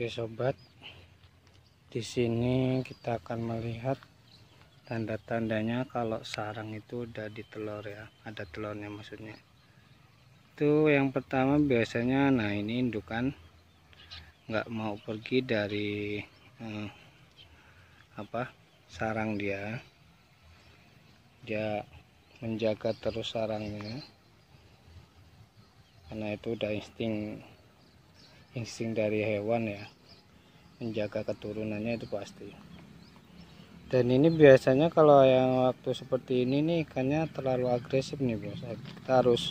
Oke sobat, di sini kita akan melihat tanda-tandanya kalau sarang itu udah ditelur ya, ada telurnya maksudnya. Itu yang pertama biasanya, nah ini indukan nggak mau pergi dari eh, apa sarang dia, dia menjaga terus sarangnya, karena itu udah insting insting dari hewan ya menjaga keturunannya itu pasti dan ini biasanya kalau yang waktu seperti ini nih ikannya terlalu agresif nih bos kita harus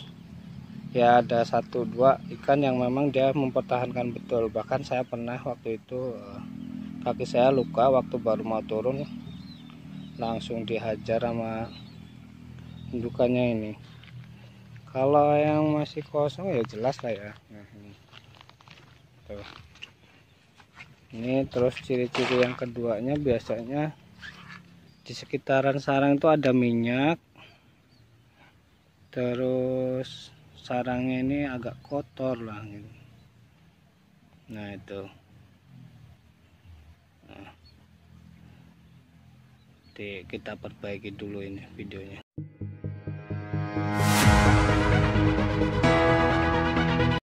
ya ada satu dua ikan yang memang dia mempertahankan betul bahkan saya pernah waktu itu eh, kaki saya luka waktu baru mau turun langsung dihajar sama indukannya ini kalau yang masih kosong ya jelas lah ya nah ini tuh ini terus ciri-ciri yang keduanya biasanya di sekitaran sarang itu ada minyak terus sarangnya ini agak kotor lah gitu. nah itu nah. kita perbaiki dulu ini videonya